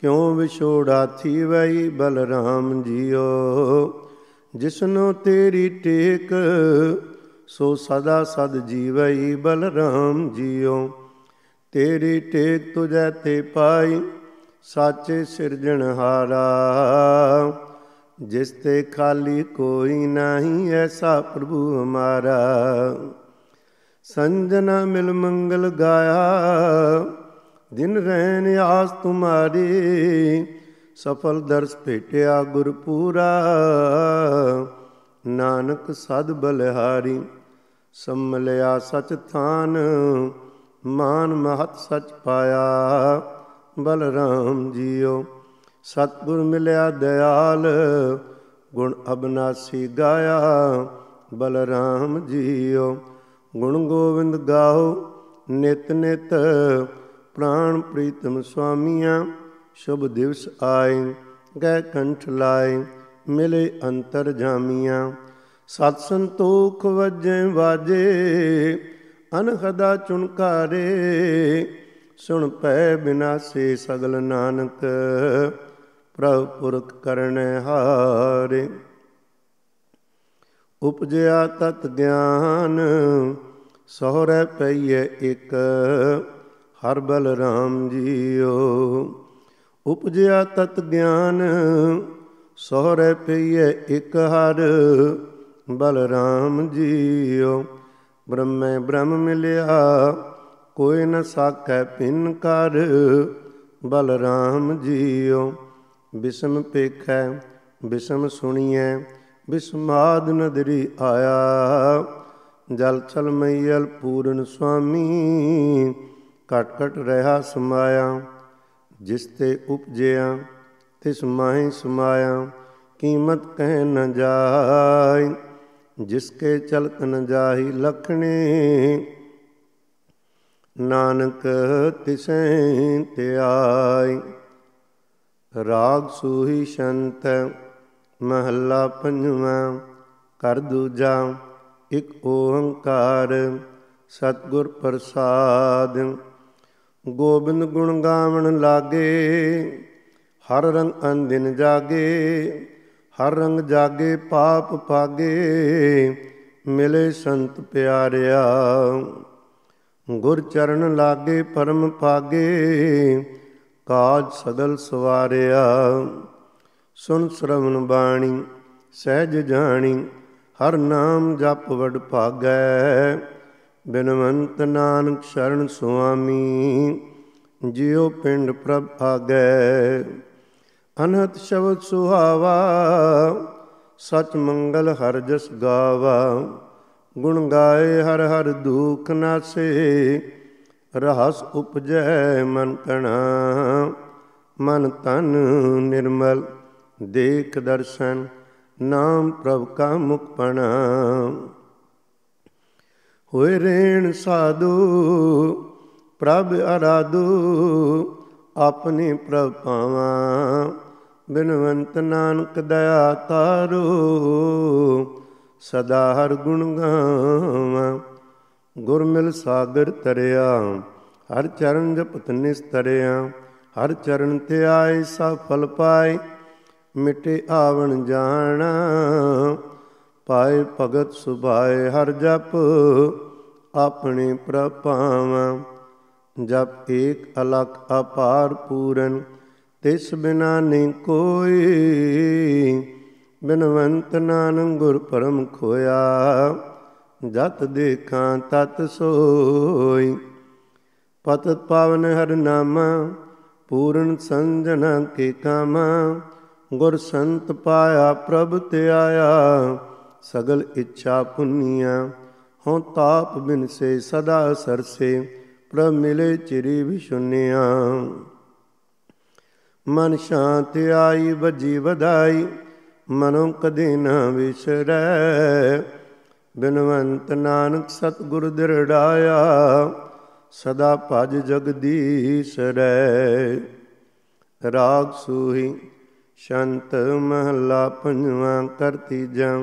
ਕਿਉ ਵਿਛੋੜਾ ਥੀ ਵਈ ਬਲਰਾਮ ਜੀਓ ਜਿਸਨੋ ਤੇਰੀ ਟੇਕ ਸੋ ਸਦਾ ਸਦ ਜੀਵੈ ਬਲਰਾਮ ਜੀਓ ਤੇਰੀ ਟੇਕ ਤੁਜੈ ਤੇ ਪਾਈ ਸਾਚੇ ਸਿਰਜਣਹਾਰਾ ਜਿਸ ਤੇ ਖਾਲੀ ਕੋਈ ਨਹੀਂ ਐਸਾ ਪ੍ਰਭੂ ਹਮਾਰਾ ਸੰਜਨਾ ਮਿਲ ਮੰਗਲ ਗਾਇਆ ਦਿਨ ਰਹਿਣ ਆਸ ਤੁਮਾਰੀ ਸਫਲ ਦਰਸ ਭੇਟਿਆ ਗੁਰਪੂਰਾ ਨਾਨਕ ਸਦ ਬਲਿਹਾਰੀ ਸੰਮਲਿਆ ਸਚ ਥਾਨ ਮਾਨ ਮਹਤ ਸਚ ਪਾਇਆ ਬਲਰਾਮ ਜੀਓ ਸਤਗੁਰ ਮਿਲਿਆ ਦਿਆਲ ਗੁਣ ਅਬਨਾਸੀ ਗਾਇਆ ਬਲਰਾਮ ਜੀਓ ਗੁਣ ਗੋਵਿੰਦ ਗਾਓ ਨਿਤ ਨਿਤ ਪ੍ਰਾਣ ਪ੍ਰੀਤਮ ਸੁਆਮੀਆਂ ਸ਼ੁਭ ਦਿਵਸ ਆਏ ਗੈ ਕੰਠ ਲਾਏ ਮਿਲੇ ਅੰਤਰ ਜਾਮੀਆਂ ਸਤ ਸੰਤੋਖ ਵਜੇ ਵਾਜੇ ਅਨਖਦਾ ਚੁਣਕਾਰੇ ਸੁਣ ਪੈ ਬਿਨਾਸੀ ਸਗਲ ਨਾਨਕ ਪ੍ਰਭ ਪੁਰਖ ਕਰਨੈ ਹਾਰੇ ਉਪਜਿਆ ਤਤ ਗਿਆਨ ਸਹਰੇ ਪਈਏ ਇੱਕ ਹਰ ਬਲ ਜੀਓ ਉਪਜਿਆ ਤਤ ਗਿਆਨ ਸਹਰੇ ਪਈਏ ਇੱਕ ਹਰ ਬਲ ਰਾਮ ਜੀਓ ਬ੍ਰਹਮੇ ਬ੍ਰਹਮ ਮਿਲਿਆ ਕੋਈ ਨ ਸਾਖੈ ਪਿੰਨ ਕਰ ਬਲ ਰਾਮ ਜੀਓ ਬਿਸਮ ਪੇਖੈ ਬਿਸਮ ਸੁਣੀਐ ਬਿਸਮਾਦ ਨਦਰੀ ਆਇਆ ਜਲ ਚਲ ਮਈਲ ਪੂਰਨ ਸੁਆਮੀ ਕਟ ਕਟ ਰਹਾ ਸਮਾਇਆ ਜਿਸ ਤੇ ਉਪਜਿਆ ਤਿਸ ਮਾਹੀ ਸਮਾਇਆ ਕੀਮਤ ਕਹਿ ਨ ਜਾਇ ਜਿਸ ਕੇ ਚਲਤ ਨ ਜਾਹੀ ਲਖਣੇ ਨਾਨਕ ਤਿਸੈ ਆਈ ਰਾਗ ਸੂਹੀ ਸ਼ੰਤ ਮਹੱਲਾ ਪੰਜਵਾਂ ਕਰ ਦੂਜਾ ਇੱਕ ਓੰਕਾਰ ਸਤਗੁਰ ਪ੍ਰਸਾਦ ਗੋਬਿੰਦ ਗੁਣ ਗਾਵਣ ਲਾਗੇ ਹਰ ਰੰਗ ਅੰਦਿਨ ਜਾਗੇ ਹਰ ਰੰਗ ਜਾਗੇ ਪਾਪ ਪਾਗੇ ਮਿਲੇ ਸੰਤ ਪਿਆਰਿਆ ਗੁਰ ਚਰਨ ਲਾਗੇ ਪਰਮ ਪਾਗੇ ਕਾਜ ਸਦਲ ਸਵਾਰਿਆ ਸੁਨ ਸ਼ਰਵਨ ਬਾਣੀ ਸਹਿਜ ਜਾਣੀ ਹਰ ਨਾਮ ਜਪ ਵਡ ਭਾਗੈ ਬਿਨਵੰਤ ਨਾਨਕ ਸ਼ਰਨ ਸੁਆਮੀ ਜਿਉ ਪਿੰਡ ਪ੍ਰਭ ਭਾਗੈ ਅਨਹਤ ਸ਼ਬਦ ਸੁਹਾਵਾ ਸਚ ਮੰਗਲ ਹਰ ਜਸ ਗਾਵਾ ਗੁਣ ਗਾਏ ਹਰ ਹਰ ਦੁਖ ਨਾਸੇ ਰਹਸ ਉਪਜੈ ਮਨ ਤਣਾ ਮਨ ਤਨ ਨਿਰਮਲ ਦੇਖ ਦਰਸ਼ਨ ਨਾਮ ਪ੍ਰਭ ਕਾ ਮੁਕਪਣਾ ਹੋਏ ਰੇਣ ਸਾਧੂ ਪ੍ਰਭ ਅਰਾਧੂ ਆਪਣੇ ਪ੍ਰਭ ਪਾਵਾਂ ਬਿਨਵੰਤ ਨਾਨਕ ਦਇਆ ਤਾਰੋ ਸਦਾ ਹਰ ਗੁਣ ਗਾਵਾਂ ਗੁਰਮਿਲ ਸਾਗਰ ਤਰਿਆ ਹਰ ਚਰਨ ਜਪਤ ਨਿਸ ਤਰਿਆ ਹਰ ਚਰਨ ਤੇ ਆਏ ਸਭ ਫਲ ਪਾਏ ਮਿਟੇ ਆਵਣ ਜਾਣਾ ਪਾਏ ਭਗਤ ਸੁਭਾਏ ਹਰ ਜਪ ਆਪਣੇ ਪ੍ਰਭਾਵਾਂ ਜਪ ਏਕ ਅਲਖ ਅਪਾਰ ਪੂਰਨ ਤਿਸ ਬਿਨਾ ਨੀ ਕੋਈ ਬਿਨਵੰਤ ਨਾਨਕ ਗੁਰ ਪਰਮ ਖੋਇਆ ਜਤ ਦੇਖਾਂ ਤਤ ਸੋਈ ਪਤਤ ਪਾਵਨ ਹਰ ਨਾਮ ਪੂਰਨ ਸੰਜਨ ਕੇ ਕਾਮ ਗੁਰ ਸੰਤ ਪਾਇਆ ਪ੍ਰਭ ਤੇ ਆਇਆ ਸਗਲ ਇੱਛਾ ਪੁੰਨੀਆਂ ਹਉ ਤਾਪ ਬਿਨ ਸੇ ਸਦਾ ਸਰਸੇ ਪ੍ਰਭ ਮਿਲੇ ਚਿਰੀ ਵਿਸ਼ੁੰਨਿਆ ਮਨ ਸ਼ਾਂਤ ਆਈ ਵਜੀ ਵਧਾਈ ਮਨੋਂ ਕਦੇ ਨਾ ਵਿਸਰੈ ਬਿਨਵੰਤ ਨਾਨਕ ਸਤਗੁਰ ਦਿਰੜਾਇਆ ਸਦਾ ਭਜ ਜਗਦੀਸ਼ ਰੈ ਰਾਗ ਸੂਹੀ ਸ਼ੰਤ ਮਹਲਾ ਪੰਜਵਾਂ ਕਰਤੀ ਜਾਂ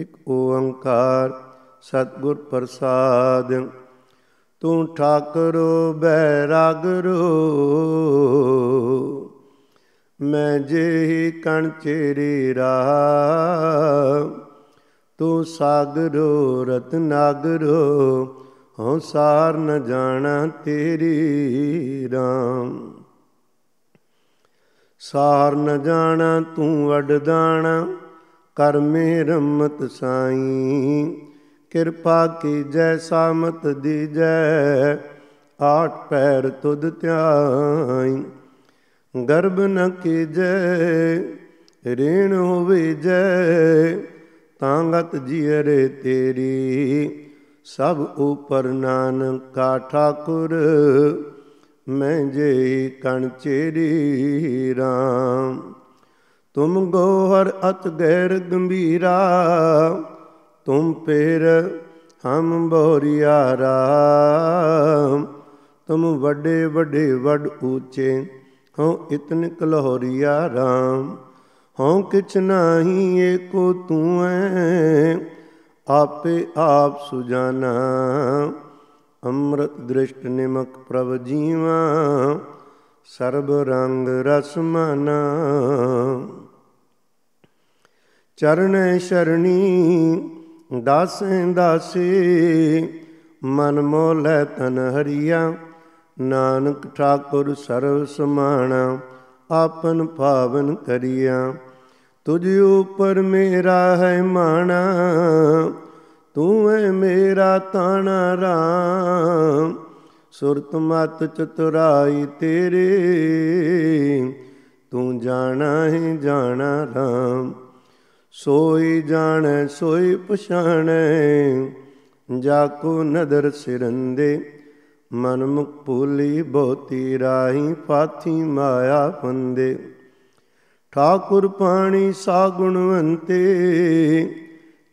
ਇਕ ਓੰਕਾਰ ਸਤਗੁਰ ਪ੍ਰਸਾਦ ਤੂੰ ਠਾਕਰੋ ਰੋ ਮੈਂ ਜੇ ਕਣ ਚੇਰੀ ਰਾਹ ਤੂੰ ਸਾਗਰੋ ਰਤਨਾਗਰੋ ਹਉ ਸਾਰ ਨ ਜਾਣਾ ਤੇਰੀ RAM ਸਾਰ ਨ ਜਾਣਾ ਤੂੰ ਦਾਣਾ ਕਰ ਮੇ ਰਮਤ ਸਾਈ ਕਿਰਪਾ ਕੀ ਜੈ ਸਾਮਤ ਦੀਜੈ ਆਠ ਪੈਰ ਤੁਧ ਧਿਆਈ ਗਰਬ ਨ ਕੀਜੈ ਰੇਣ ਹੋਵੇ ਜੈ ਤਾਂਗਤ ਜੀਰੇ ਤੇਰੀ ਸਭ ਉਪਰ ਨਾਨਕਾ ਠਾਕੁਰ ਮੈਂ ਜੇ ਕਣ ਚੇਰੀ ਰਾਮ ਤੁਮ ਗੋਹਰ ਅਤ ਗੈਰ ਗੰਭੀਰਾ ਤੁਮ ਪੇਰ ਹਮ ਬੋਰੀਆ ਰਾਮ ਤੁਮ ਵੱਡੇ ਵੱਡੇ ਵੱਡ ਉੱਚੇ ਹਉ ਇਤਨ ਕਲਹੋਰੀਆ ਰਾਮ ਹਉ ਕਿਛ ਨਾਹੀ ਏਕੋ ਤੂੰ ਐ ਆਪੇ ਆਪ ਸੁਜਾਨਾ ਅੰਮ੍ਰਿਤ ਦ੍ਰਿਸ਼ਟ ਨਿਮਕ ਪ੍ਰਭ ਜੀਵਾ ਸਰਬ ਰੰਗ ਰਸ ਮਨਾ ਚਰਨੇ ਸ਼ਰਣੀ ਦਾਸੇ ਦਾਸੀ ਮਨ ਲੈ ਤਨ ਹਰੀਆ ਨਾਨਕ ਠਾਕੁਰ ਸਰਬ ਸਮਾਨ ਆਪਨ ਭਾਵਨ ਕਰੀਆ ਤੁਝ ਉਪਰ ਮੇਰਾ ਹੈ ਮਾਣਾ ਤੂੰ ਹੈ ਮੇਰਾ ਤਾਣਾ ਰਾਮ ਸੁਰਤ ਮਤ ਚਤੁਰਾਈ ਤੇਰੇ ਤੂੰ ਜਾਣਾ ਹੈ ਜਾਣਾ ਰਾਮ ਸੋਈ ਜਾਣੈ ਸੋਈ ਪਛਾਣੈ ਜਾ ਕੋ ਨਦਰ ਸਿਰੰਦੇ ਮਨ ਮੁਖ ਭੂਲੀ ਬਹੁਤੀ ਰਾਹੀ ਪਾਥੀ ਮਾਇਆ ਫੰਦੇ ਠਾਕੁਰ ਪਾਣੀ ਸਾ ਗੁਣਵੰਤੇ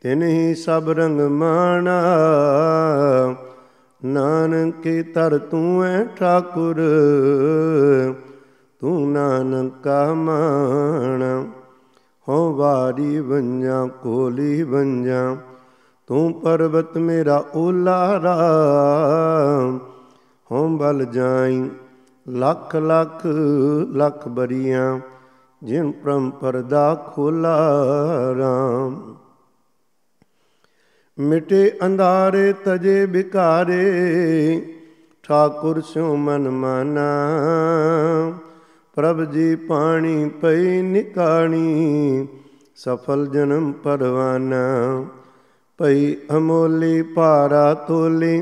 ਤਿਨਹੀ ਸਭ ਰੰਗ ਮਾਣਾ ਨਾਨਕੇ ਤਰ ਤੂੰ ਐ ਠਾਕੁਰ ਤੂੰ ਨਾਨਕਾ ਮਾਣ ਹੋ ਵਾਰੀ ਵੰਜਾ ਕੋਲੀ ਵੰਜਾ ਤੂੰ ਪਰਬਤ ਮੇਰਾ ਉਲਾਰਾ ਹੋਂ ਬਲ ਜਾਈ ਲੱਖ ਲੱਖ ਲੱਖ ਬਰੀਆਂ ਜਿਨ ਪਰਮਪਰ ਪਰਦਾ ਖੋਲਾ ਰਾਮ ਮਿਟੇ ਅੰਧਾਰੇ ਤਜੇ ਵਿਕਾਰੇ ਠਾਕੁਰ ਸਿਉ ਮਨ ਮਾਨਾ ਪ੍ਰਭ ਜੀ ਪਾਣੀ ਪਈ ਨਿਕਾਣੀ ਸਫਲ ਜਨਮ ਪਰਵਾਨਾ ਪਈ ਅਮੋਲੀ ਪਾਰਾ ਤੋਲੀ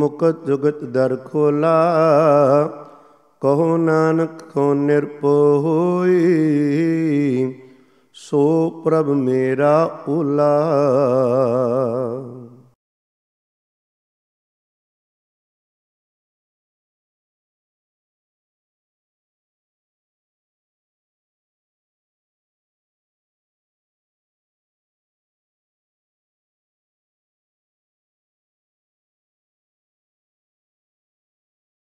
ਮੁਕਤ ਜੁਗਤ ਦਰ ਖੋਲਾ ਕਹੋ ਨਾਨਕ ਕੋ ਨਿਰਪੋ ਹੋਈ ਸੋ ਪ੍ਰਭ ਮੇਰਾ ਉਲਾ